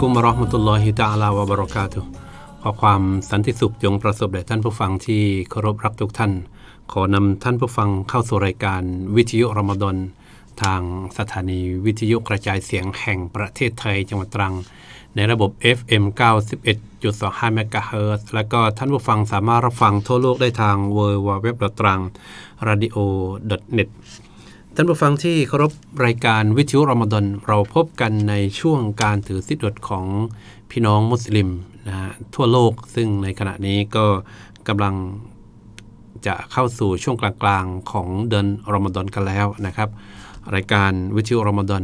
กุมารอฮ์มุตุลลอฮิตาลาวะบรอกาตุขอความสันติสุขจงประสบแด่ท่านผู้ฟังที่เคารพรักทุกท่าน ขอนำท่านผู้ฟังเข้าสู่รายการวิทยุรมฎอนทางสถานีวิทยุกระจายเสียงแห่งประเทศไทยจังหวัดตรัง ในระบบ FM 91.25 m h z และก็ท่านผู้ฟังสามารถรับฟังทั่วโลกได้ทาง w w w t r a n g r a d i o n e t ท่านผู้ฟังที่เคารพรายการวิทยุรอมฎอนเราพบกันในช่วงการถือสิทธิ์ดของพี่น้องมุสลิมนะฮะทั่วโลกซึ่งในขณะนี้ก็กำลังจะเข้าสู่ช่วงกลางๆของเดือนรอมฎอนกันแล้วนะครับ รายการวิทยุรอมฎอน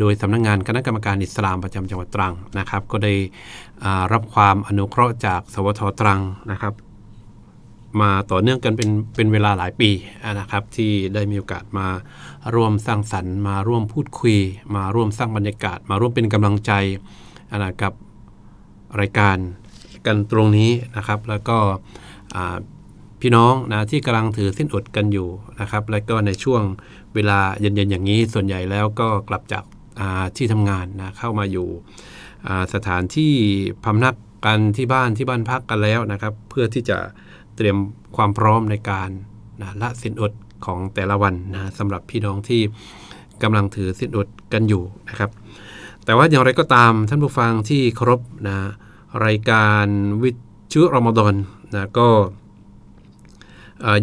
โดยสำนักงงานคณะกรรมการอิสลามประจำจังหวัดตรังนะครับ ก็ได้รับความอนุเคราะห์จาก สวทตรังนะครับมาต่อเนื่องกันเป็นเป็นเวลาหลายปีนะครับ ที่ได้มีโอกาสมาร่วมสร้างสรรค์มาร่วมพูดคุย มาร่วมสร้างบรรยากาศ มาร่วมเป็นกำลังใจนะกับรายการกันตรงนี้นะครับ แล้วก็พี่น้องนะที่กำลังถือเส้นอดกันอยู่นะครับ แล้วก็ในช่วงเวลาเย็นๆ อย่างนี้ส่วนใหญ่แล้วก็กลับจากที่ทำงานนะเข้ามาอยู่ สถานที่พำนักกันที่บ้านที่บ้านพักกันแล้วนะครับเพื่อที่จะเตรียมความพร้อมในการนะละสินอดของแต่ละวันนะสำหรับพี่น้องที่กำลังถือสินอดกันอยู่นะครับ แต่ว่าอย่างไรก็ตามท่านผู้ฟังที่เคารพนะรายการวิชุรอมฎอนนะก็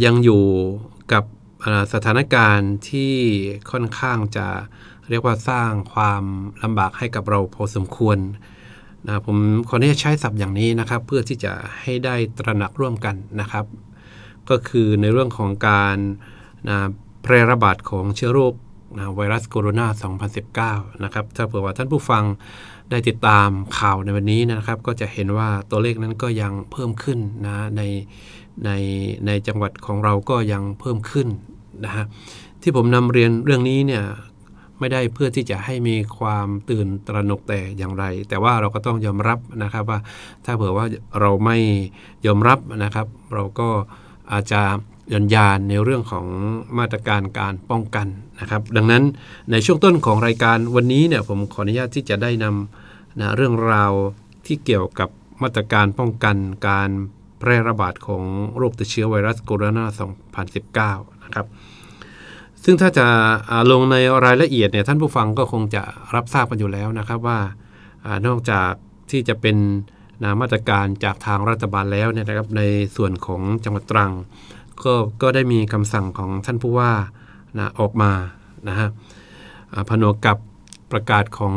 ยังอยู่กับสถานการณ์ที่ค่อนข้างจะเรียกว่าสร้างความลำบากให้กับเราพอสมควรนะผมขออนุญาตใช้ศัพท์อย่างนี้นะครับเพื่อที่จะให้ได้ตระหนักร่วมกันนะครับ ก็คือในเรื่องของการนะแพร่ระบาดของเชื้อโรคนะไวรัสโคโรนา 2019 นะครับถ้าเผื่อว่าท่านผู้ฟังได้ติดตามข่าวในวันนี้นะครับ ก็จะเห็นว่าตัวเลขนั้นก็ยังเพิ่มขึ้นนะในในในจังหวัดของเราก็ยังเพิ่มขึ้นนะฮะที่ผมนำเรียนเรื่องนี้เนี่ยไม่ได้เพื่อที่จะให้มีความตื่นตระหนกแต่อย่างไร แต่ว่าเราก็ต้องยอมรับนะครับว่าถ้าเผื่อว่าเราไม่ยอมรับนะครับ เราก็อาจจะย่อนยานในเรื่องของมาตรการการป้องกันนะครับ ดังนั้นในช่วงต้นของรายการวันนี้เนี่ย ผมขออนุญาตที่จะได้นำนะเรื่องราวที่เกี่ยวกับมาตรการป้องกัน การแพร่ระบาดของโรคติดเชื้อไวรัสโคโรนา 2019 นะครับซึ่งถ้าจะลงในรายละเอียดเนี่ยท่านผู้ฟังก็คงจะรับทราบกันอยู่แล้วนะครับว่านอกจากที่จะเป็นนามาตรการจากทางรัฐบาลแล้วเนี่ยนะครับ ในส่วนของจังหวัดตรังก็ก็ได้มีคำสั่งของท่านผู้ว่านะออกมานะฮะผนวกกับประกาศของ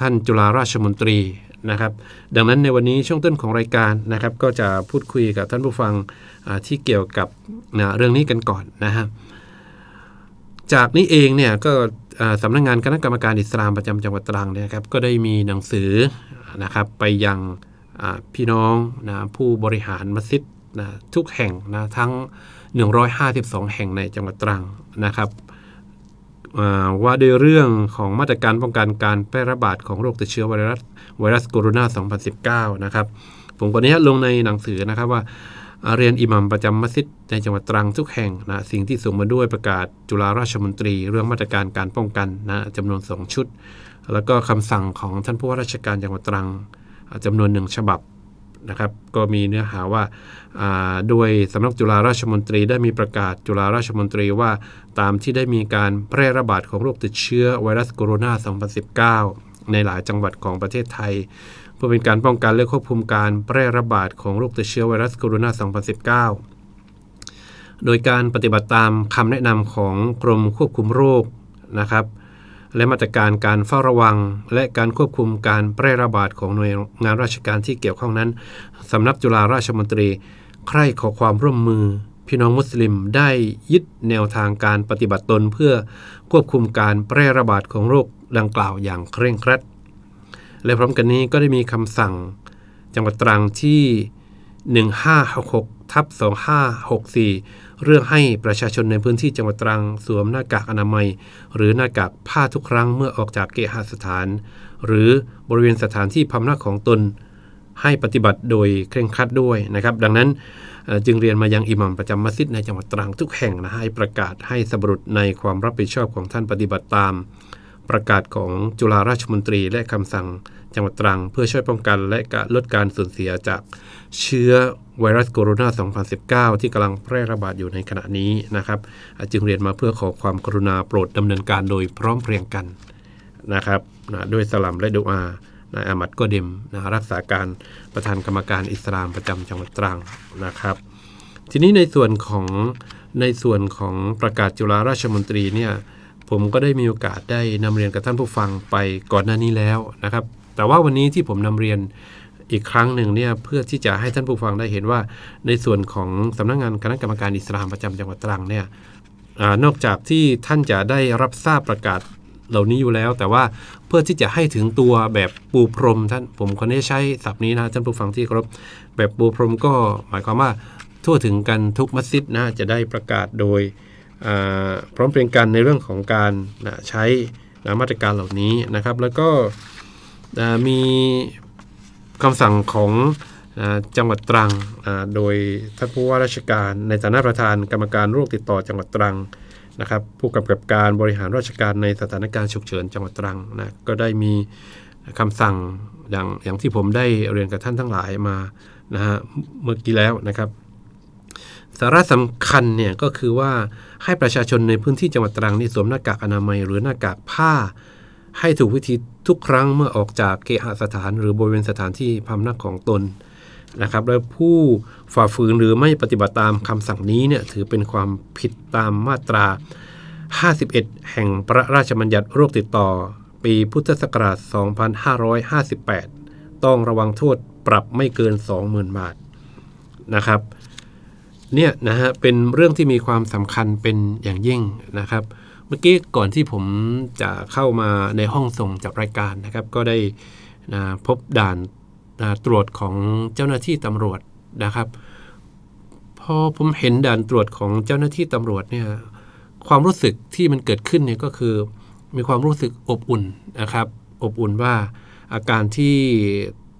ท่านจุฬาราชมนตรีนะครับ ดังนั้นในวันนี้ช่วงต้นของรายการนะครับ ก็จะพูดคุยกับท่านผู้ฟังที่เกี่ยวกับนะเรื่องนี้กันก่อนนะครับจากนี้เองเนี่ยก็สำนักงงานคณะกรรมการอิสลามประจำจังหวัดตรังนะครับก็ได้มีหนังสือนะครับ ไปยังพี่น้องนะผู้บริหารมัสยิดนะทุกแห่งนะทั้ง 152 แห่งในจังหวัดตรังนะครับว่าด้วยเรื่องของมาตรการป้องกันการแพร่ระบาดของโรคติดเชื้อไวรัสไวรัสโคโรนา 2019 นะครับผมก็นี้ลงในหนังสือนะครับว่าเรียนอิหมัมประจำมัสยิดในจังหวัดตรังทุกแห่งนะสิ่งที่ส่งมาด้วยประกาศจุฬาราชมนตรี เรื่องมาตรการการป้องกันนะจำนวนสองชุด แล้วก็คำสั่งของท่านผู้ว่าราชการจังหวัดตรังจำนวนหนึ่งฉบับนะครับ ก็มีเนื้อหาว่าโดยสำนักจุฬาราชมนตรีได้มีประกาศจุฬาราชมนตรีว่าตามที่ได้มีการแพร่ระบาดของโรคติดเชื้อไวรัสโคโรนา2019 ในหลายจังหวัดของประเทศไทยเพื่อเป็นการป้องกันและควบคุมการแพร่ระบาดของโรคติดเชื้อไวรัสโคโรนา 2019 โดยการปฏิบัติตามคำแนะนำของกรมควบคุมโรคนะครับ และมาตรการการเฝ้าระวังและการควบคุมการแพร่ระบาดของหน่วยงานราชการที่เกี่ยวข้องนั้นสำนักจุฬาราชมนตรีใคร่ขอความร่วมมือพี่น้องมุสลิม ได้ยึดแนวทางการปฏิบัติตนเพื่อควบคุมการแพร่ระบาดของโรคดังกล่าวอย่างเคร่งครัดและพร้อมกันนี้ก็ได้มีคำสั่งจังหวัดตรังที่ 1566 ทับ 2564 เรื่องให้ประชาชนในพื้นที่จังหวัดตรังสวมหน้ากากอนามัย หรือหน้ากากผ้าทุกครั้งเมื่อออกจากเกหสถาน หรือบริเวณสถานที่พำนักของตนให้ปฏิบัติโดยเคร่งครัดด้วยนะครับดังนั้นจึงเรียนมายังอิหมัมประจำมัสยิดในจังหวัดตรังทุกแห่งนะให้ประกาศให้สบรุษในความรับผิดชอบของท่านปฏิบัติตามประกาศของจุฬาราชมนตรีและคำสั่งจังหวัดตรัง เพื่อช่วยป้องกัน และลดการสูญเสียจากเชื้อไวรัสโคโรนา 2019 ที่กำลังแพร่ระบาดอยู่ในขณะนี้นะครับจึงเรียนมาเพื่อขอความกรุณาโปรดดำเนินการโดยพร้อมเพรียงกันนะครับนะด้วยสลัมและดูอานายอามัดก็เดมนะรักษาการประธานกรรมการอิสลามประจำจังหวัดตรังนะครับ ทีนี้ในส่วนของในส่วนของประกาศจุฬาราชมนตรีเนี่ยผมก็ได้มีโอกาสได้นำเรียนกับท่านผู้ฟังไปก่อนหน้านี้แล้วนะครับ แต่ว่าวันนี้ที่ผมนำเรียนอีกครั้งหนึ่งเนี่ยเพื่อที่จะให้ท่านผู้ฟังได้เห็นว่า ในส่วนของสำนักงงานคณะกรรมการอิสลามประจำจังหวัดตรังเนี่ยอนอกจากที่ท่านจะได้รับทราบประกาศเหล่านี้อยู่แล้วแต่ว่าเพื่อที่จะให้ถึงตัวแบบปูพรม ท่านผมคนนี้ใช้ศัพท์นี้นะท่านผู้ฟังที่ครบแบบปูพรมก็หมายความว่าทั่วถึงกันทุกมัสยิดนะจะได้ประกาศโดยพร้อมเพรียงกันในเรื่องของการนะใช้นะมาตรการเหล่านี้นะครับ แล้วก็มีคำสั่งของจังหวัดตรัง โดยท่านผู้ว่าราชการในฐานะประธาน กรรมการโรคติดต่อจังหวัดตรังนะครับ ผู้กำกับการบริหารราชการในสถานการณ์ฉุกเฉินจังหวัดตรังนะก็ได้มีคำสั่งอย่างอย่างที่ผมได้เรียนกับท่านทั้งหลายมานะฮะเมื่อกี้แล้วนะครับสาระสำคัญเนี่ยก็คือว่าให้ประชาชนในพื้นที่จังหวัดตรังนี่สวมหน้ากากอนามัยหรือหน้ากากผ้า ให้ถูกวิธีทุกครั้งเมื่อออกจากเคหสถานหรือบริเวณสถานที่พำนักของตนนะครับ และผู้ฝ่าฝืนหรือไม่ปฏิบัติตามคำสั่งนี้เนี่ยถือเป็นความผิดตามมาตรา 51 แห่งพระราชบัญญัติโรคติดต่อ ปีพุทธศักราช 2558 ต้องระวังโทษปรับไม่เกิน 20,000 บาทนะครับเนี่ยนะฮะเป็นเรื่องที่มีความสำคัญเป็นอย่างยิ่งนะครับ เมื่อกี้ก่อนที่ผมจะเข้ามาในห้องส่งจากรายการนะครับ ก็ได้นะพบด่านนะตรวจของเจ้าหน้าที่ตำรวจนะครับพอผมเห็นด่านตรวจของเจ้าหน้าที่ตำรวจเนี่ยความรู้สึกที่มันเกิดขึ้นเนี่ยก็คือมีความรู้สึกอบอุ่นนะครับ อบอุ่นว่าอาการที่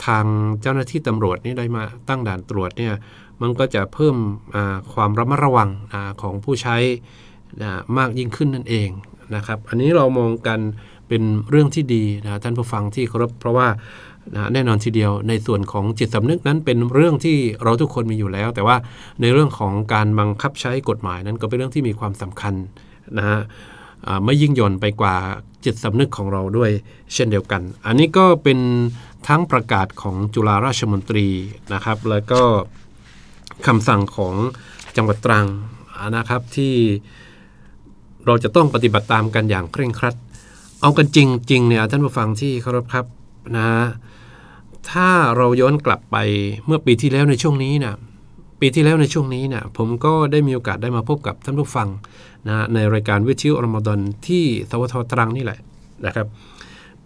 ทางเจ้าหน้าที่ตำรวจนี่ได้มาตั้งด่านตรวจเนี่ย มันก็จะเพิ่มความระมัดระวังของผู้ใช้มากยิ่งขึ้นนั่นเองนะครับ อันนี้เรามองกันเป็นเรื่องที่ดีนะท่านผู้ฟังที่เคารพเพราะว่านะแน่นอนทีเดียว ในส่วนของจิตสำนึกนั้นเป็นเรื่องที่เราทุกคนมีอยู่แล้ว แต่ว่าในเรื่องของการบังคับใช้กฎหมายนั้นก็เป็นเรื่องที่มีความสำคัญนะฮะไม่ยิ่งย่อนไปกว่าจิตสำนึกของเราด้วยเช่นเดียวกัน อันนี้ก็เป็นทั้งประกาศของจุฬาราชมนตรีนะครับ แล้วก็คำสั่งของจังหวัดตรังนะครับที่เราจะต้องปฏิบัติตามกันอย่างเคร่งครัดเอากันจริงจริงเนี่ยท่านผู้ฟังที่เคารพครับนะถ้าเราย้อนกลับไปเมื่อปีที่แล้วในช่วงนี้นะปีที่แล้วในช่วงนี้นะผมก็ได้มีโอกาสได้มาพบกับท่านผู้ฟังนะในรายการวิทยุอรมดอนที่สวทตรังนี่แหละนะครับ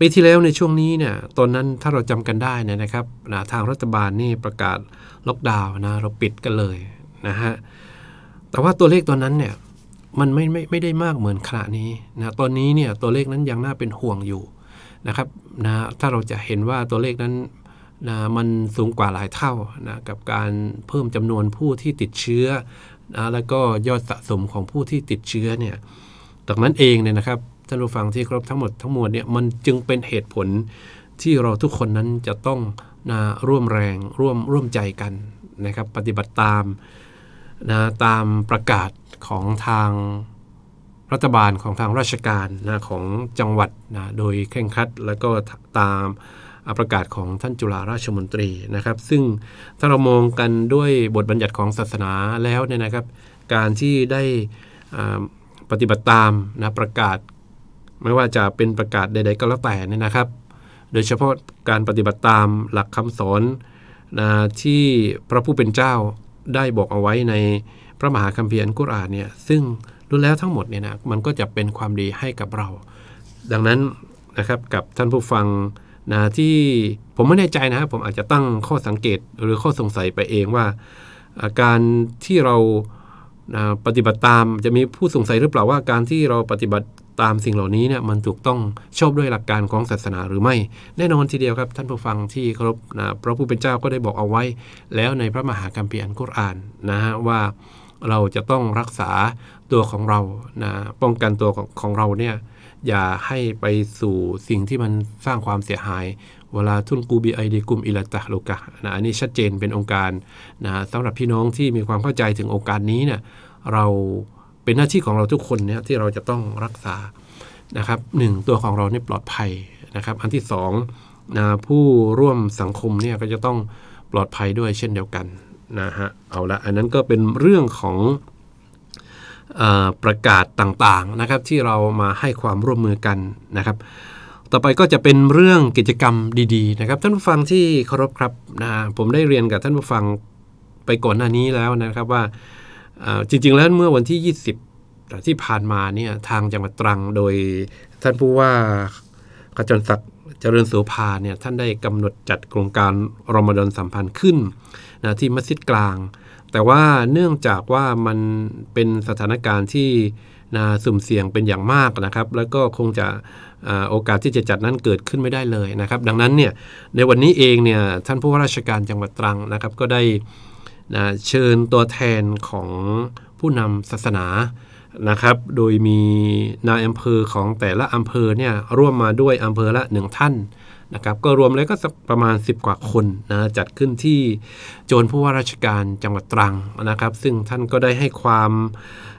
ปีที่แล้วในช่วงนี้เนี่ยตอนนั้นถ้าเราจำกันได้นะนะครับนะทางรัฐบาลนี่ประกาศล็อกดาวน์นะเราปิดกันเลยนะฮะแต่ว่าตัวเลขตอนนั้นเนี่ยมันไม่ไม่ไม่ได้มากเหมือนขณะนี้นะตอนนี้เนี่ยตัวเลขนั้นยังน่าเป็นห่วงอยู่นะครับนะถ้าเราจะเห็นว่าตัวเลขนั้นนะมันสูงกว่าหลายเท่านะกับการเพิ่มจำนวนผู้ที่ติดเชื้อนะแล้วก็ยอดสะสมของผู้ที่ติดเชื้อเนี่ยจากนั้นเองเนี่ยนะครับท่านผู้ฟังที่ครบทั้งหมดทั้งมวลเนี่ยมันจึงเป็นเหตุผลที่เราทุกคนนั้นจะต้องนะร่วมแรง ร่วมร่วมใจกันนะครับปฏิบัติตามนะตามประกาศของทางรัฐบาลของทางราชการนะของจังหวัดนะโดยเคร่งครัด แล้วก็ตามประกาศของท่านจุฬาราชมนตรีนะครับซึ่งถ้าเรามองกันด้วยบทบัญญัติของศาสนาแล้วเนี่ยนะครับ การที่ได้ปฏิบัติตามนะประกาศไม่ว่าจะเป็นประกาศใดๆก็แล้วแต่นี่นะครับ โดยเฉพาะการปฏิบัติตามหลักคำสอนนะที่พระผู้เป็นเจ้าได้บอกเอาไว้ในพระมหาคัมภีร์อันกุรอานเนี่ย ซึ่งรู้แล้วทั้งหมดเนี่ยนะ มันก็จะเป็นความดีให้กับเรา ดังนั้นนะครับ กับท่านผู้ฟังนะที่ผมไม่แน่ใจนะครับ ผมอาจจะตั้งข้อสังเกตหรือข้อสงสัยไปเองว่าการที่เราปฏิบัติตามจะมีผู้สงสัยหรือเปล่าว่าการที่เราปฏิบัติตามสิ่งเหล่านี้เนี่ยมันถูกต้องชอบด้วยหลักการของศาสนาหรือไม่ แน่นอนทีเดียวครับท่านผู้ฟังที่เคารพนะพระผู้เป็นเจ้าก็ได้บอกเอาไว้ แล้วในพระมหากัมภีร์อันกุรอานนะฮะว่าเราจะต้องรักษาตัวของเรานะป้องกันตัวของของเราเนี่ยอย่าให้ไปสู่สิ่งที่มันสร้างความเสียหายเวลาทุลกูบีไอเดกุมอิลตะโลกะนะ อันนี้ชัดเจนเป็นองค์การนะสำหรับพี่น้องที่มีความเข้าใจถึงองค์การนี้เนี่ยเราเป็นหน้าที่ของเราทุกคนเนี่ยที่เราจะต้องรักษานะครับหนึ่งตัวของเราเนี่ยปลอดภัยนะครับ อันที่สองนะผู้ร่วมสังคมเนี่ยก็จะต้องปลอดภัยด้วยเช่นเดียวกันนะฮะเอาละอันนั้นก็เป็นเรื่องของอประกาศต่างๆนะครับ ที่เรามาให้ความร่วมมือกันนะครับต่อไปก็จะเป็นเรื่องกิจกรรมดี ๆ นะครับ ท่านผู้ฟังที่เคารพครับนะผมได้เรียนกับท่านผู้ฟังไปก่อนหน้านี้แล้วนะครับว่าจริง ๆ แล้วเมื่อวันที่ 20 ที่ผ่านมาเนี่ยทางจังหวัดตรังโดยท่านผู้ว่าขจรศักดิ์เจริญโสภาเนี่ยท่านได้กำหนดจัดโครงการรอมฎอนสัมพันธ์ขึ้นนะที่มัสยิดกลาง แต่ว่าเนื่องจากว่ามันเป็นสถานการณ์ที่นะสุ่มเสี่ยงเป็นอย่างมากนะครับ แล้วก็คงจะโอกาสที่จะจัดนั้นเกิดขึ้นไม่ได้เลยนะครับ ดังนั้นเนี่ยในวันนี้เองเนี่ยท่านผู้ว่าราชการจังหวัดตรังนะครับ ก็ได้นะเชิญตัวแทนของผู้นำศาสนานะครับ โดยมีนายอำเภอของแต่ละอำเภอเนี่ยร่วมมาด้วยอำเภอละหนึ่งท่านนะครับก็รวมแล้วก็ประมาณ 10 กว่าคนนะจัดขึ้นที่โจนผู้ว่าราชการจังหวัดตรังนะครับ ซึ่งท่านก็ได้ให้ความ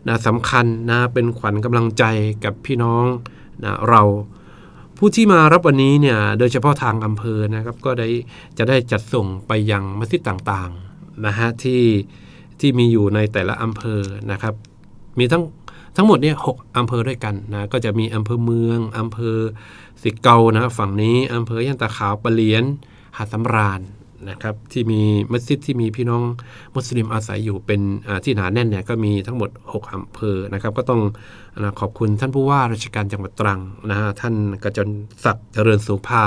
นะสำคัญนะเป็นขวัญกำลังใจกับพี่น้องนะเราผู้ที่มารับวันนี้เนี่ยโดยเฉพาะทางอำเภอนะครับก็ได้จะได้จัดส่งไปยังมัสยิดต่างๆนะฮะที่ที่มีอยู่ในแต่ละอำเภอนะครับ มีทั้งทั้งหมดเนี่ยหกอำเภอด้วยกันนะก็จะมีอำเภอเมือง อำเภอสิเกานะฝั่งนี้ อำเภอย่านตาขาวปะเลียนหาดสำราญนะครับ ที่มีมัสยิดที่มีพี่น้องมุสลิมอาศัยอยู่เป็นที่หนาแน่นเนี่ยก็มีทั้งหมด 6 อำเภอนะครับ ก็ต้องนะขอบคุณท่านผู้ว่าราชการจังหวัดตรังนะฮะท่านกระจนศักดิ์เจริญสุภา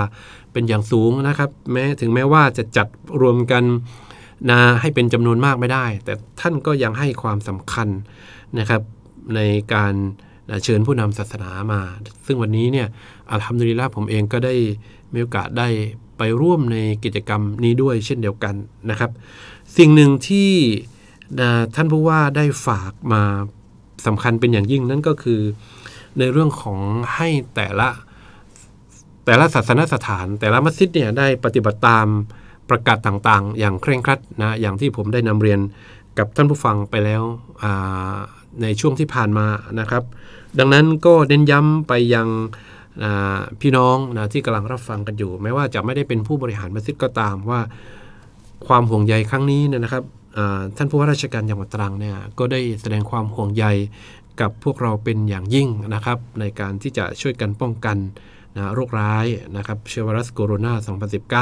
เป็นอย่างสูงนะครับ แม้ถึงแม้ว่าจะจัดรวมกันนะให้เป็นจำนวนมากไม่ได้ แต่ท่านก็ยังให้ความสำคัญนะครับในการเชิญผู้นำศาสนามา ซึ่งวันนี้เนี่ยอาลฮัมดุลิลลาห์ผมเองก็ได้ มีโอกาสได้ไปร่วมในกิจกรรมนี้ด้วยเช่นเดียวกันนะครับ สิ่งหนึ่งที่ท่านผู้ว่าได้ฝากมาสำคัญเป็นอย่างยิ่งนั่นก็คือในเรื่องของให้แต่ละแต่ละศาสนสถาน แต่ละมัสยิดเนี่ยได้ปฏิบัติตามประกาศต่างๆ อย่างเคร่งครัดนะอย่างที่ผมได้นำเรียนกับท่านผู้ฟังไปแล้วในช่วงที่ผ่านมานะครับ ดังนั้นก็เน้นย้ำไปยังพี่น้องนะที่กำลังรับฟังกันอยู่ ไม่ว่าจะไม่ได้เป็นผู้บริหารมัสยิดก็ตามว่า ความห่วงใยครั้งนี้นะครับท่านผู้ว่าราชการจังหวัดตรังเนี่ยก็ได้แสดงความห่วงใยกับพวกเราเป็นอย่างยิ่งนะครับในการที่จะช่วยกันป้องกันนะโรคร้ายนะครับเชื้อไวรัสโคโรน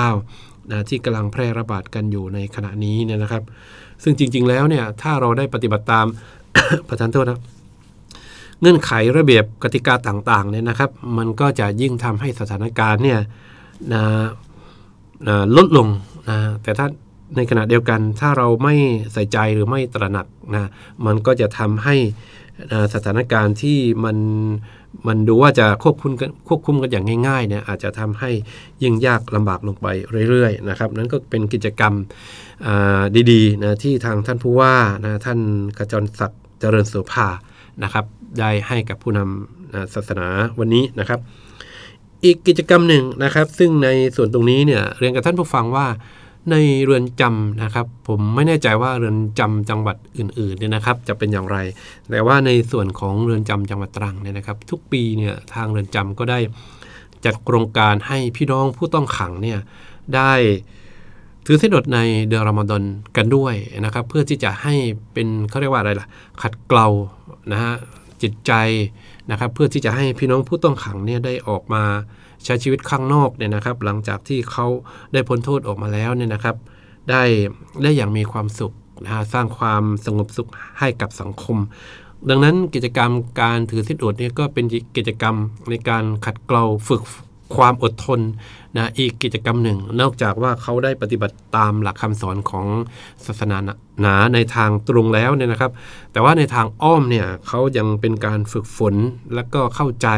า2019นะที่กำลังแพร่ระบาดกันอยู่ในขณะนี้เนี่ยนะครับซึ่งจริง ๆ แล้วเนี่ยถ้าเราได้ปฏิบัติตามประธานโทษนะเงื่อนไขระเบียบกติกาต่างๆเนี่ยนะครับ มันก็จะยิ่งทำให้สถานการณ์เนี่ยนะนะลดลงนะแต่ถ้าในขณะเดียวกันถ้าเราไม่ใส่ใจหรือไม่ตระหนักนะมันก็จะทำให้สถานการณ์ที่มันมันดูว่าจะควบคุมกันควบคุมกันอย่างง่ายๆเนี่ยอาจจะทำให้ยิ่งยากลำบากลงไปเรื่อยๆนะครับนั้นก็เป็นกิจกรรมดีๆนะที่ทางท่านผู้ว่านะท่านขจรศักดิ์เจริญสุภานะครับ ได้ให้กับผู้นำศาสนาวันนี้นะครับ อีกกิจกรรมหนึ่งนะครับ ซึ่งในส่วนตรงนี้เนี่ยเรียนกับท่านผู้ฟังว่าในเรือนจำนะครับ ผมไม่แน่ใจว่าเรือนจำจังหวัดอื่นๆเนี่ยนะครับ จะเป็นอย่างไร แต่ว่าในส่วนของเรือนจำจังหวัดตรังเนี่ยนะครับ ทุกปีเนี่ยทางเรือนจำก็ได้จัดโครงการให้พี่น้องผู้ต้องขังเนี่ยได้ ถือเสินอดในเดือนรอมฎอนกันด้วยนะครับ เพื่อที่จะให้เป็นเขาเรียกว่าอะไรล่ะขัดเกลานะฮะจิตใจนะครับเพื่อที่จะให้พี่น้องผู้ต้องขังเนี่ยได้ออกมาใช้ชีวิตข้างนอกเนี่ยนะครับ หลังจากที่เขาได้พ้นโทษออกมาแล้วเนี่ยนะครับได้ได้อย่างมีความสุขนะฮะสร้างความสงบสุขให้กับสังคม ดังนั้นกิจกรรมการถือสิทธิอดเนี่ยก็เป็นกิจกรรมในการขัดเกลาฝึกความอดทนนะอีกกิจกรรมหนึ่ง นอกจากว่าเขาได้ปฏิบัติตามหลักคำสอนของศาสนาหนาในทางตรงแล้วเนี่ยนะครับ แต่ว่าในทางอ้อมเนี่ยเขายังเป็นการฝึกฝนและก็เข้าใจ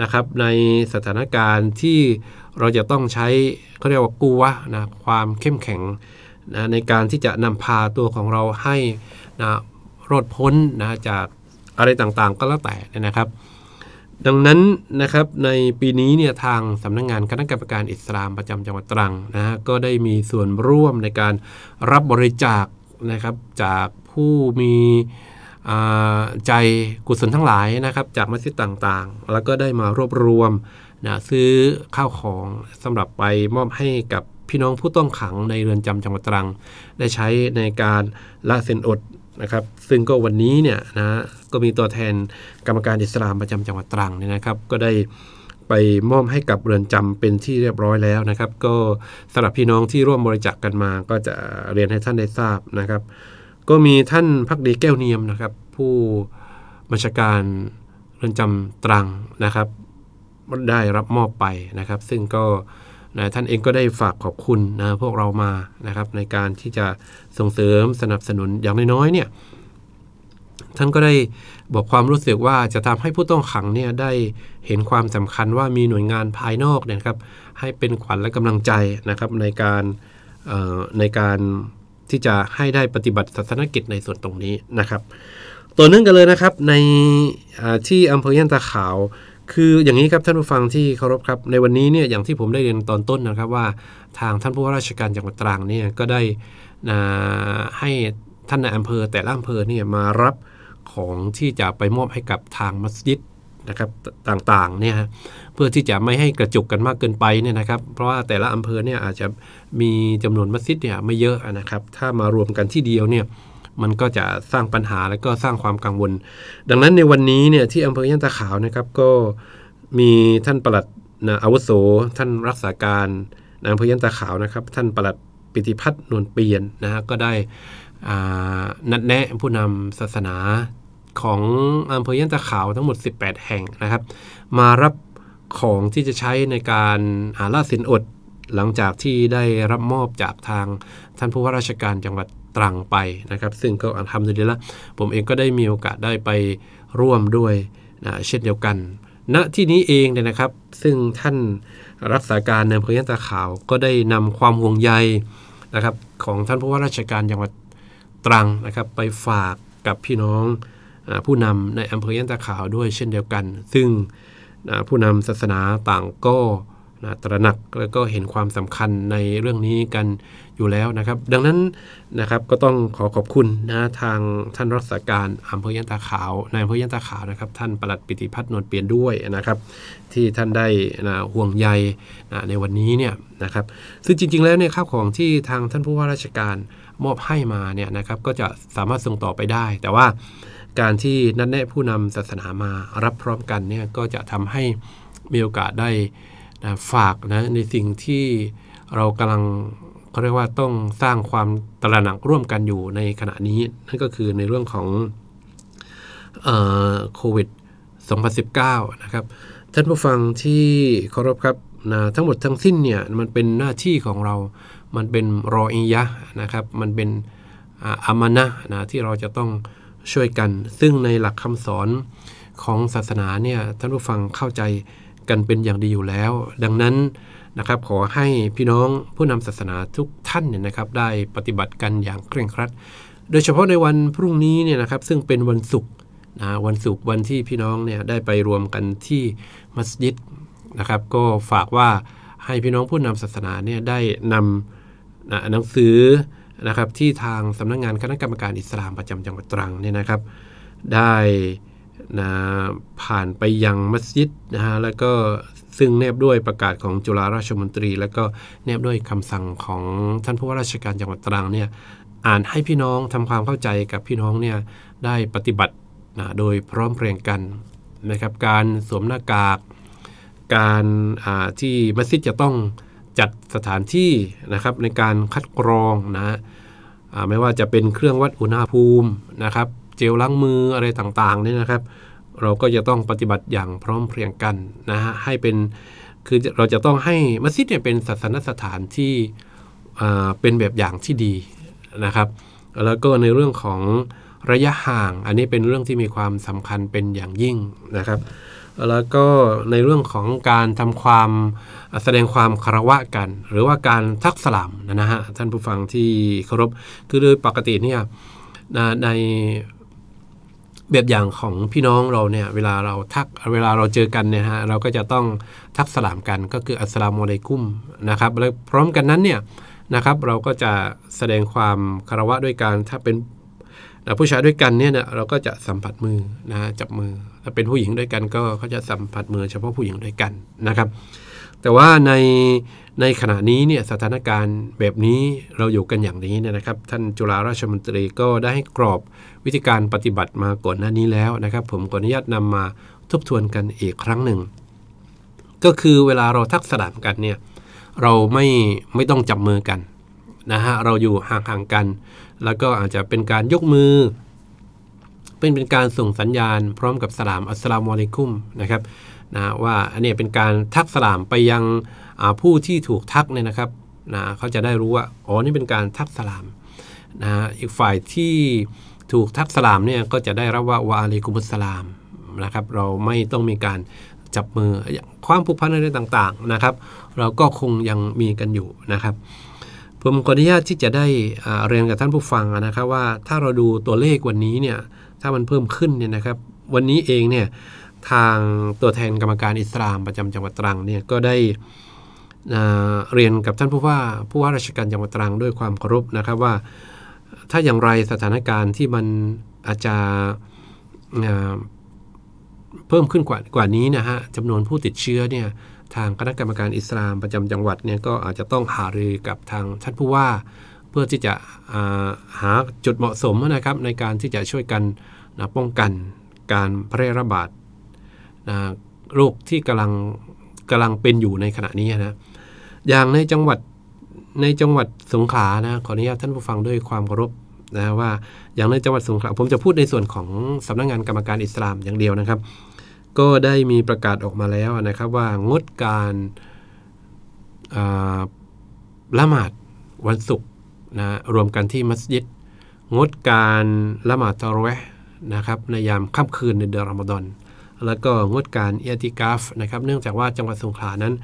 นะครับในสถานการณ์ที่เราจะต้องใช้เขาเรียกว่ากูวะนะความเข้มแข็งนะในการที่จะนำพาตัวของเราให้นะรอดพ้นนะจากอะไรต่างๆ ก็แล้วแต่นะครับ ดังนั้นนะครับในปีนี้เนี่ยทางสำนักงงานคณะกรรมการอิสลามประจำจังหวัดตรังนะฮะก็ได้มีส่วนร่วมในการรับบริจาคนะครับจากผู้มีใจกุศลทั้งหลายนะครับจากมัสยิดต่างๆ แล้วก็ได้มารวบรวมนะซื้อข้าวของสำหรับไปมอบให้กับพี่น้องผู้ต้องขังในเรือนจำจังหวัดตรัง ได้ใช้ในการละเส้นอดนะครับ ซึ่งก็วันนี้เนี่ยนะก็มีตัวแทนกรรมการอิสลามประจำจังหวัดตรังเนี่ยนะครับก็ได้ไปมอบให้กับเรือนจำเป็นที่เรียบร้อยแล้วนะครับก็สำหรับพี่น้องที่ร่วมบริจาคกกันมาก็จะเรียนให้ท่านได้ทราบนะครับก็มีท่านพักดีแก้วเนียมนะครับ ผู้บัญชาการเรือนจำตรังนะครับได้รับมอบไปนะครับ ซึ่งก็นะท่านเองก็ได้ฝากขอบคุณนะพวกเรามานะครับ ในการที่จะส่งเสริมสนับสนุนอย่างน้อยๆเนี่ยท่านก็ได้บอกความรู้สึกว่าจะทำให้ผู้ต้องขังเนี่ยได้เห็นความสำคัญว่ามีหน่วยงานภายนอกเนี่ยครับให้เป็นขวัญและกำลังใจนะครับ ในการในการที่จะให้ได้ปฏิบัติศาสนกิจในส่วนตรงนี้นะครับต่อเนื่องกันเลยนะครับในที่อำเภอยันตาขาว คืออย่างนี้ครับท่านผู้ฟังที่เคารพครับในวันนี้เนี่ยอย่างที่ผมได้เรียนตอนต้นนะครับว่าทางท่านผู้ว่าราชการจังหวัดตรังเนี่ยก็ได้ให้ท่านในอำเภอ แต่ละอำเภอเนี่ยมารับของที่จะไปมอบให้กับทางมัสยิดนะครับต่างๆเนี่ยเพื่อที่จะไม่ให้กระจุกกันมากเกินไปเนี่ยนะครับเพราะว่าแต่ละอำเภอเนี่ยอาจจะมีจำนวนมัสยิดเนี่ยไม่เยอะนะครับถ้ามารวมกันที่เดียวเนี่ยมันก็จะสร้างปัญหาและก็สร้างความกังวล ดังนั้นในวันนี้เนี่ยที่อำเภอย่นตาขาวนะครับก็มีท่านปลัดนะอาวุโสท่านรักษาการนางพยันตาขาวนะครับ ท่านปลัดปิติพัฒน์นวลเปียนนะฮะก็ได้นัดแนะผู้นำศาสนาของอำเภอยันตะขาวทั้งหมด 18 แห่งนะครับ มารับของที่จะใช้ในการหาล่าสินอด หลังจากที่ได้รับมอบจากทางท่านผู้ว่าราชการจังหวัดตรังไปนะครับ ซึ่งก็ทำดีแล้วผมเองก็ได้มีโอกาสได้ไปร่วมด้วยนะเช่นเดียวกันณนะที่นี้เองเนี่ยนะครับ ซึ่งท่านรักษาการในอำเภอยันตาขาวก็ได้นำความห่วงใยนะครับ ของท่านผู้ว่าราชการจังหวัดตรังนะครับ ไปฝากกับพี่น้องผู้นำในอำเภอยันตะขาวด้วยเช่นเดียวกัน ซึ่งผู้นำศาสนาต่างก็ตระหนักและก็เห็นความสำคัญในเรื่องนี้กันอยู่แล้วนะครับ ดังนั้นนะครับก็ต้องขอขอบคุณนะทางท่านรัศการอำเภอยันตาขาวในอำเภอยันตาขาวนะครับท่านประหลัดปิติพัฒน์นนเปลี่ยนด้วยนะครับที่ท่านได้นะห่วงใยนะในวันนี้เนี่ยนะครับซึ่งจริง ๆแล้วเนี่ยข้าวของที่ทางท่านผู้ว่าราชการมอบให้มาเนี่ยนะครับก็จะสามารถส่งต่อไปได้ แต่ว่าการที่นัดแนะผู้นำศาสนามารับพร้อมกันเนี่ยก็จะทำให้มีโอกาสได้นะฝากนะในสิ่งที่เรากำลังเขาเรียกว่าต้องสร้างความตระหนักร่วมกันอยู่ในขณะนี้ นั่นก็คือในเรื่องของโควิด 2019 นะครับท่านผู้ฟังที่เคารพครับนะทั้งหมดทั้งสิ้นเนี่ยมันเป็นหน้าที่ของเรา มันเป็นรออิยะนะครับ มันเป็นอามานะนะที่เราจะต้องช่วยกันซึ่งในหลักคำสอนของศาสนาเนี่ยท่านผู้ฟังเข้าใจกันเป็นอย่างดีอยู่แล้ว ดังนั้นนะครับขอให้พี่น้องผู้นำศาสนาทุกท่านเนี่ยนะครับได้ปฏิบัติกันอย่างเคร่งครัดโดยเฉพาะในวันพรุ่งนี้เนี่ยนะครับซึ่งเป็นวันศุกร์นะวันศุกร์วันที่พี่น้องเนี่ยได้ไปรวมกันที่มัสยิดนะครับ ก็ฝากว่าให้พี่น้องผู้นำศาสนาเนี่ยได้นำหนังสือนะครับที่ทางสำนักงงานคณะกรรมการอิสลามประจำจังหวัดตรังเนี่ยนะครับได้นะผ่านไปยังมัสยิดนะฮะแล้วก็ซึ่งแนบด้วยประกาศของจุฬาราชมนตรี แล้วก็แนบด้วยคำสั่งของท่านผู้ว่าราชการจังหวัดตรังเนี่ยอ่านให้พี่น้องทำความเข้าใจกับพี่น้องเนี่ยได้ปฏิบัตินะโดยพร้อมเพรียงกันนะครับ การสวมหน้ากากการที่มัสยิดจะต้องจัดสถานที่นะครับในการคัดกรองนะไม่ว่าจะเป็นเครื่องวัดอุณหภูมินะครับ เจลล้างมืออะไรต่างๆเนี่ยนะครับ เราก็จะต้องปฏิบัติอย่างพร้อมเพรียงกันนะฮะให้เป็นคือเราจะต้องให้มัสยิดเนี่ยเป็นศาสนสถานที่เป็นแบบอย่างที่ดีนะครับ แล้วก็ในเรื่องของระยะห่างอันนี้เป็นเรื่องที่มีความสำคัญ เป็นอย่างยิ่งนะครับแล้วก็ในเรื่องของการทำความแสดงความคารวะกัน หรือว่าการทักสลามนะฮะท่านผู้ฟังที่เคารพคือโดยปกติเนี่ยในแบบอย่างของพี่น้องเราเนี่ยเวลาเราทักเวลาเราเจอกันเนี่ยฮะเราก็จะต้องทักสลามกันก็คืออัสลามุอะลัยกุมนะครับแล้วพร้อมกันนั้นเนี่ยนะครับเราก็จะแสดงความคารวะด้วยการถ้าเป็นนะผู้ชายด้วยกันเนี่ยนะเราก็จะสัมผัสมือนะจับมือถ้าเป็นผู้หญิงด้วยกันก็เขาจะสัมผัสมือเฉพาะผู้หญิงด้วยกันนะครับ แต่ว่าในในขณะนี้เนี่ยสถานการณ์แบบนี้เราอยู่กันอย่างนี้เนี่ยนะครับ ท่านจุฬาราชมนตรีก็ได้ให้กรอบวิธีการปฏิบัติมาก่อนหน้านี้แล้วนะครับผมขออนุญาตนำมาทบทวนกันอีกครั้งหนึ่งก็คือเวลาเราทักสลามกันเนี่ยเราไม่ไม่ต้องจับมือกันนะฮะเราอยู่ห่างๆกัน แล้วก็อาจจะเป็นการยกมือ เป็นเป็นการส่งสัญญาณพร้อมกับสลามอัสลามอะลัยกุมนะครับนะว่าอันนี้เป็นการทักสลามไปยังผู้ที่ถูกทักเนี่ยนะครับนะเขาจะได้รู้ว่าอ๋อนี่เป็นการทักสลามนะอีกฝ่ายที่ถูกทักสลามเนี่ยก็จะได้รับว่าวาเลกุมุสลามนะครับ เราไม่ต้องมีการจับมือความผูกพันอะไรต่าง ๆนะครับ เราก็คงยังมีกันอยู่นะครับผมขออนุญาตที่จะได้เรียนกับท่านผู้ฟังนะครับว่าถ้าเราดูตัวเลขวันนี้เนี่ยถ้ามันเพิ่มขึ้นเนี่ยนะครับวันนี้เองเนี่ยทางตัวแทนกรรมการอิสลาม ประจำจังหวัดตรังเนี่ยก็ได้เรียนกับท่าน ผู้ว่าผู้ว่าราชการจังหวัดตรัง ด้วยความเคารพนะครับว่า ถ้าอย่างไรสถานการณ์ที่มันอาจจะเพิ่มขึ้นกว่ากว่านี้นะฮะจำนวนผู้ติดเชื้อเนี่ยทางคณะกรรมการอิสลามประจำจังหวัดเนี่ยก็อาจจะต้องหารือกับทางท่านผู้ว่าเพื่อที่จะหาจุดเหมาะสมนะครับ ในการที่จะช่วยกันนะป้องกันการแพร่ระบาดนะโรคที่กำลังกำลังเป็นอยู่ในขณะนี้นะอย่างในจังหวัดในจังหวัดสงขลานะขออนุญาตท่านผู้ฟังด้วยความเคารพนะว่าอย่างในจังหวัดสงขลาผมจะพูดในส่วนของสำนักงงานกรรมการอิสลามอย่างเดียวนะครับก็ได้มีประกาศออกมาแล้วนะครับว่างดการละหมาดวันศุกร์นะรวมกันที่มัสยิด งดการละหมาดตะเวนะครับในยามค่ำคืนในเดือนรอมฎอนแล้วก็งดการเอติกาฟนะครับเนื่องจากว่าจังหวัดสงขลา นั้น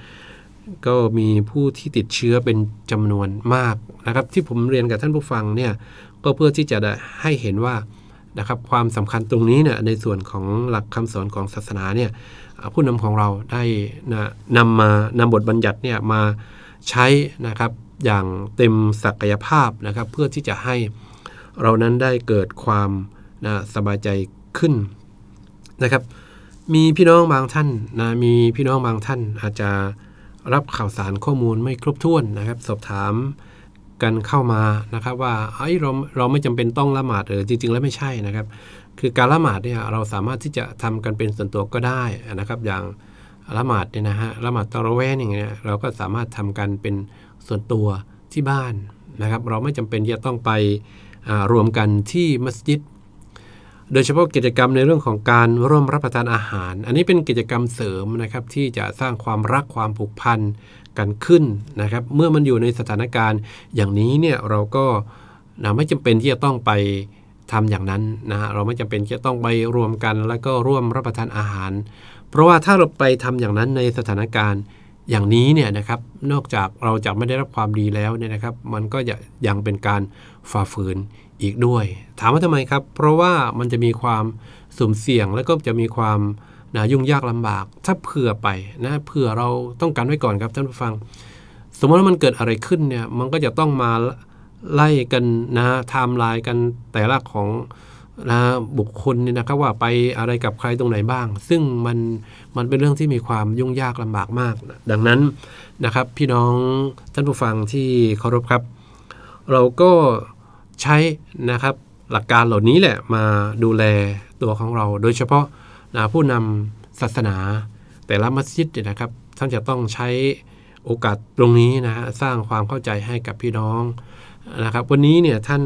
ก็มีผู้ที่ติดเชื้อเป็นจำนวนมากนะครับ ที่ผมเรียนกับท่านผู้ฟังเนี่ยก็เพื่อที่จะให้เห็นว่านะครับความสำคัญตรงนี้เนี่ยในส่วนของหลักคำสอนของศาสนาเนี่ยผู้นำของเราได้นะนำมานำบทบัญญัติเนี่ยมาใช้นะครับอย่างเต็มศักยภาพนะครับ เพื่อที่จะให้เรานั้นได้เกิดความนะสบายใจขึ้นนะครับ มีพี่น้องบางท่านนะมีพี่น้องบางท่าน อาจจะรับข่าวสารข้อมูลไม่ครบถ้วนนะครับสอบถามกันเข้ามานะครับว่าไอ้เราเราไม่จำเป็นต้องละหมาดเออจริง ๆ แล้วไม่ใช่นะครับ คือการละหมาดเนี่ยเราสามารถที่จะทำกันเป็นส่วนตัวก็ได้นะครับอย่างละหมาดเนี่ยนะฮะละหมาดตะระเวนอย่างเงี้ยเราก็สามารถทำกันเป็นส่วนตัวที่บ้านนะครับเราไม่จำเป็นจะต้องไปรวมกันที่มัสยิดโดยเฉพาะกิจกรรมในเรื่องของการร่วมรับประทานอาหาร อันนี้เป็นกิจกรรมเสริมนะครับที่จะสร้างความรักความผูกพันกันขึ้นนะครับเมื่อมันอยู่ในสถานการณ์อย่างนี้เนี่ยเราก็นะไม่จำเป็นที่จะต้องไปทำอย่างนั้นนะฮะเราไม่จำเป็นที่จะต้องไปรวมกัน แล้วก็ร่วมรับประทานอาหาร เพราะว่าถ้าเราไปทำอย่างนั้นในสถานการณ์อย่างนี้เนี่ยนะครับนอกจากเราจะไม่ได้รับความดีแล้วเนี่ยนะครับ มันก็ยังเป็นการฝ่าฝืนอีกด้วยถามว่าทำไมครับ เพราะว่ามันจะมีความสุ่มเสี่ยงแล้วก็จะมีความนะยุ่งยากลำบาก ถ้าเผื่อไปนะเผื่อเราต้องการไว้ก่อนครับท่านผู้ฟัง สมมติว่ามันเกิดอะไรขึ้นเนี่ยมันก็จะต้องมาไล่กันนะไทม์ไลน์กันแต่ละของนะบุคคลเนี่ยนะครับว่าไปอะไรกับใครตรงไหนบ้าง ซึ่งมันมันเป็นเรื่องที่มีความยุ่งยากลำบากมากนะดังนั้นนะครับ พี่น้องท่านผู้ฟังที่เคารพครับ เราก็ใช้นะครับหลักการเหล่านี้แหละมาดูแลตัวของเรา โดยเฉพาะนะผู้นำศาสนาแต่ละมัสยิดนะครับท่านจะต้องใช้โอกาสตรงนี้นะฮะสร้างความเข้าใจให้กับพี่น้องนะครับวันนี้เนี่ยท่าน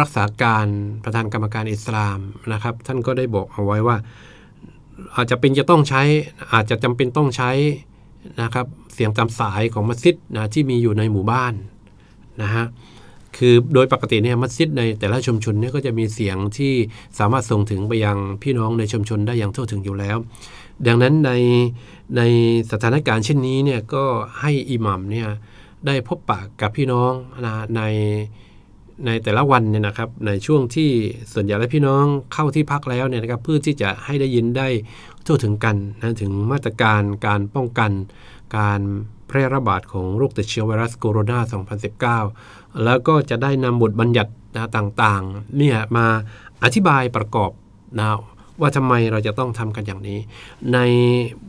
รักษาการประธานกรรมการอิสลามนะครับท่านก็ได้บอกเอาไว้ว่าอาจจะเป็นจะต้องใช้ อาจจะจำเป็นต้องใช้นะครับเสียงตามสายของมัสยิดนะที่มีอยู่ในหมู่บ้านนะฮะ คือโดยปกติเนี่ยมัสยิดในแต่ละชุมชนเนี่ยก็จะมีเสียงที่สามารถส่งถึงไปยังพี่น้องในชุมชนได้อย่างทั่วถึงอยู่แล้ว ดังนั้นในในสถานการณ์เช่นนี้เนี่ยก็ให้อิหมัมเนี่ยได้พบปะกับพี่น้องนะในในแต่ละวันเนี่ยนะครับในช่วงที่ส่วนใหญ่แล้วพี่น้องเข้าที่พักแล้วเนี่ยนะครับเพื่อที่จะให้ได้ยินได้ทั่วถึงกันนะถึงมาตรการการป้องกัน การแพร่ระบาดของโรคติดเชื้อไวรัสโคโรนา 2019 แล้วก็จะได้นำบทบัญญัตินะต่างๆ เนี่ยมาอธิบายประกอบนะว่าทำไมเราจะต้องทำกันอย่างนี้ ใน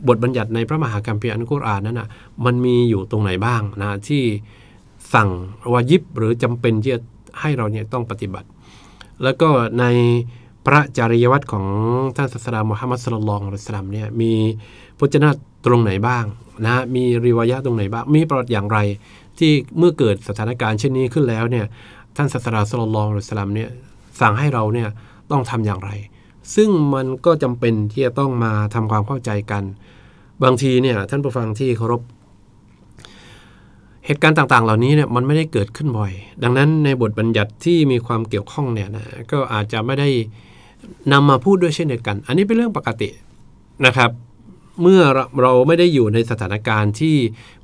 บทบัญญัติในพระมหากัมพีอันกุรอานนั้นนะมันมีอยู่ตรงไหนบ้างนะที่สั่งวายิบหรือจำเป็นที่จะให้เราเนี่ยต้องปฏิบัติ แล้วก็ในพระจริยวัตรของท่านศาสดามุฮัมมัดสุลลัลของอัสลามเนี่ยมีพจนาตรงไหนบ้างนะมีริวายะตรงไหนบ้าง มีประวัติอย่างไรที่เมื่อเกิดสถานการณ์เช่นนี้ขึ้นแล้วเนี่ย ท่านศาสดาสลลองหรือสลัมเนี่ยสั่งให้เราเนี่ยต้องทำอย่างไร ซึ่งมันก็จำเป็นที่จะต้องมาทำความเข้าใจกัน บางทีเนี่ยท่านผู้ฟังที่เคารพเหตุการณ์ต่างๆ เหล่านี้เนี่ยมันไม่ได้เกิดขึ้นบ่อย ดังนั้นในบทบัญญัติที่มีความเกี่ยวข้องเนี่ยนะก็อาจจะไม่ได้นำมาพูดด้วยเช่นเดียวกันอันนี้เป็นเรื่องปกตินะครับเมื่อเราไม่ได้อยู่ในสถานการณ์ที่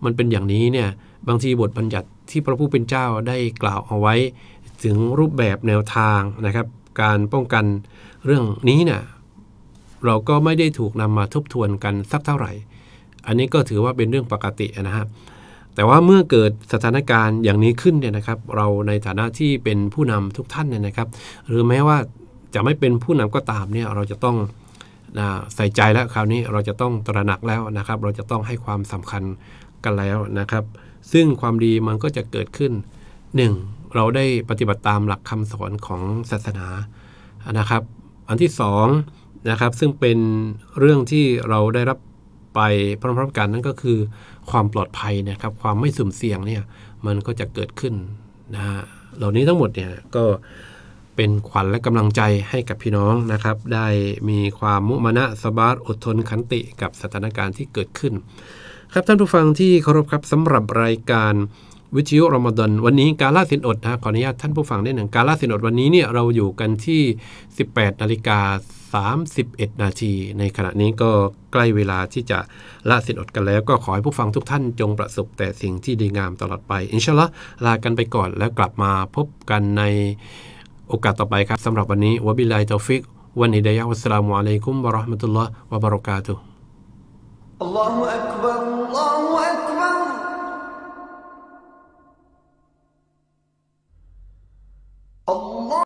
มันเป็นอย่างนี้เนี่ย บางทีบทบัญญัติที่พระผู้เป็นเจ้าได้กล่าวเอาไว้ ถึงรูปแบบแนวทางนะครับ การป้องกันเรื่องนี้เนี่ยเราก็ไม่ได้ถูกนำมาทบทวนกันสักเท่าไหร่ อันนี้ก็ถือว่าเป็นเรื่องปกตินะครับแต่ว่าเมื่อเกิดสถานการณ์อย่างนี้ขึ้นเนี่ยนะครับ เราในฐานะที่เป็นผู้นำทุกท่านเนี่ยนะครับหรือแม้ว่าจะไม่เป็นผู้นำก็ตามเนี่ยเราจะต้องใส่ใจแล้วคราวนี้เราจะต้องตระหนักแล้วนะครับ เราจะต้องให้ความสำคัญกันแล้วนะครับ ซึ่งความดีมันก็จะเกิดขึ้น 1. เราได้ปฏิบัติตามหลักคำสอนของศาสนานะครับ อันที่2นะครับซึ่งเป็นเรื่องที่เราได้รับไปพร้อมๆกันนั่นก็คือ ความปลอดภัยนะครับความไม่สุ่มเสี่ยงเนี่ยมันก็จะเกิดขึ้นนะะเหล่านี้ทั้งหมดเนี่ยก็เป็นขวัญและกำลังใจให้กับพี่น้องนะครับได้มีความมุมานะสบารอดทนขันติกับสถานการณ์ที่เกิดขึ้น ครับท่านผู้ฟังที่เคารพครับสำหรับรายการวิทยุรอมฎอนวันนี้การล่าสินอดนะขออนุญาตท่านผู้ฟังได้หนึ่งการล่าสินอดวันนี้เนี่ยเราอยู่กันที่18นาฬิกา31นาทีในขณะนี้ก็ใกล้เวลาที่จะลาสินอดกันแล้วก็ขอให้ผู้ฟังทุกท่านจงประสบแต่สิ่งที่ดีงามตลอดไป อินชาลอลากันไปก่อนแล้วกลับมาพบกันในโอกาสต่อไปครับสำหรับวันนี้วบิลัยตอฟิกวันนี้ดายาวัสลามุอะลัยกุมบะราะห์มะตุลลอฮ์วะบะเราะกาตุฮ์อัลลอฮุอักบัรอัลลอฮุอักบัร